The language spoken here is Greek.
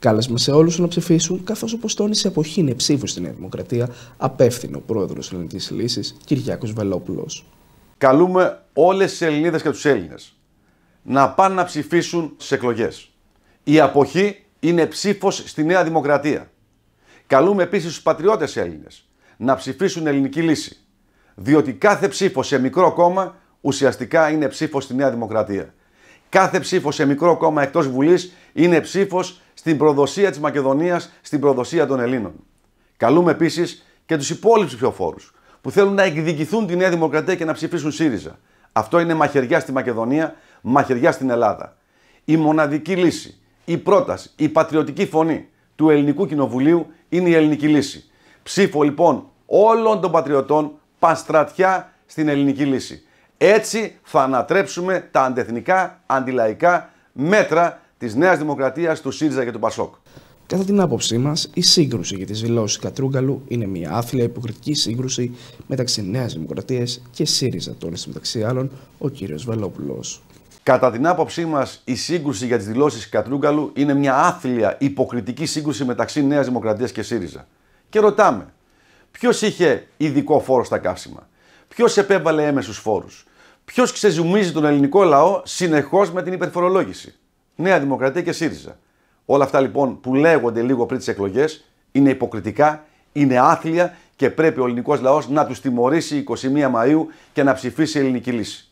Κάλεσμα σε όλους να ψηφίσουν, καθώς όπω τόνισε, εποχή είναι ψήφου στη Νέα Δημοκρατία, ο πρόεδρος Ελληνικής Λύσης Κυριάκος Βελόπουλος. Καλούμε όλες τις Ελληνίδες και τους Έλληνες να πάνε να ψηφίσουν στι εκλογές. Η αποχή είναι ψήφος στη Νέα Δημοκρατία. Καλούμε επίσης τους πατριώτες Έλληνες να ψηφίσουν ελληνική λύση. Διότι κάθε ψήφο σε μικρό κόμμα ουσιαστικά είναι ψήφος στη Νέα Δημοκρατία. Κάθε ψήφος σε μικρό κόμμα εκτός Βουλής είναι ψήφος στην προδοσία της Μακεδονίας, στην προδοσία των Ελλήνων. Καλούμε επίσης και τους υπόλοιπους ψηφοφόρους που θέλουν να εκδικηθούν τη Νέα Δημοκρατία και να ψηφίσουν ΣΥΡΙΖΑ. Αυτό είναι μαχαιριά στη Μακεδονία, μαχαιριά στην Ελλάδα. Η μοναδική λύση, η πρόταση, η πατριωτική φωνή του ελληνικού κοινοβουλίου είναι η ελληνική λύση. Ψήφο λοιπόν όλων των πατριωτών παστρατιά στην ελληνική λύση. Έτσι θα ανατρέψουμε τα αντεθνικά, αντιλαϊκά μέτρα της Νέας Δημοκρατίας, του ΣΥΡΙΖΑ και του ΠΑΣΟΚ. Κατά την άποψή μας, η σύγκρουση για τις δηλώσεις Κατρούγκαλου είναι μια άθλια υποκριτική σύγκρουση μεταξύ Νέας Δημοκρατίας και ΣΥΡΙΖΑ, τόνισε μεταξύ άλλων ο κ. Βελόπουλο. Κατά την άποψή μας, η σύγκρουση για τις δηλώσεις Κατρούγκαλου είναι μια άθλια υποκριτική σύγκρουση μεταξύ Νέας Δημοκρατίας και ΣΥΡΙΖΑ. Και ρωτάμε, ποιος είχε ειδικό φόρο στα καύσιμα, ποιος επέβαλε έμεσους φόρους, Ποιος ξεζουμίζει τον ελληνικό λαό συνεχώς με την υπερφορολόγηση. Νέα Δημοκρατία και ΣΥΡΙΖΑ. Όλα αυτά λοιπόν που λέγονται λίγο πριν τις εκλογές είναι υποκριτικά, είναι άθλια και πρέπει ο ελληνικός λαός να τους τιμωρήσει 21 Μαου και να ψηφίσει ελληνική λύση.